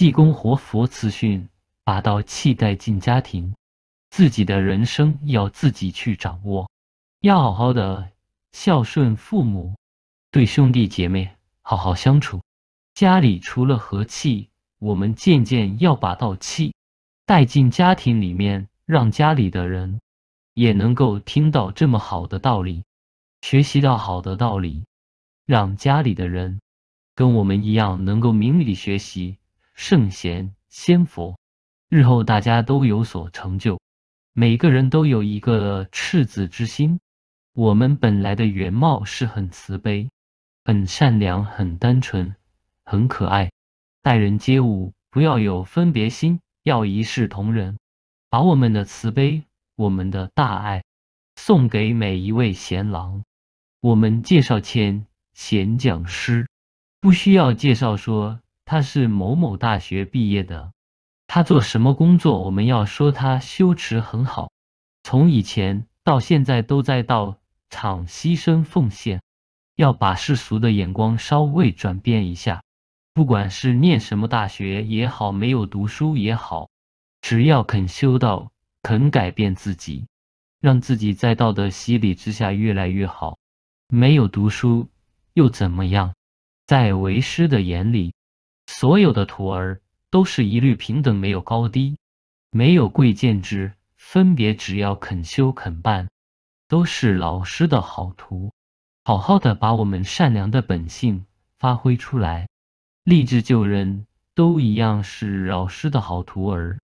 济公活佛辞训：把道气带进家庭，自己的人生要自己去掌握，要好好的孝顺父母，对兄弟姐妹好好相处。家里除了和气，我们渐渐要把道气带进家庭里面，让家里的人也能够听到这么好的道理，学习到好的道理，让家里的人跟我们一样能够明理学习。圣贤、仙佛，日后大家都有所成就。每个人都有一个赤子之心。我们本来的原貌是很慈悲、很善良、很单纯、很可爱，待人接物不要有分别心，要一视同仁，把我们的慈悲、我们的大爱，送给每一位贤郎。我们介绍前贤讲师，不需要介绍说。他是某某大学毕业的，他做什么工作？我们要说他修持很好，从以前到现在都在道场牺牲奉献。要把世俗的眼光稍微转变一下，不管是念什么大学也好，没有读书也好，只要肯修道，肯改变自己，让自己在道德洗礼之下越来越好。没有读书又怎么样？在为师的眼里。所有的徒儿都是一律平等，没有高低，没有贵贱之分别。只要肯修肯办，都是老师的好徒。好好的把我们善良的本性发挥出来，立志救人都一样是老师的好徒儿。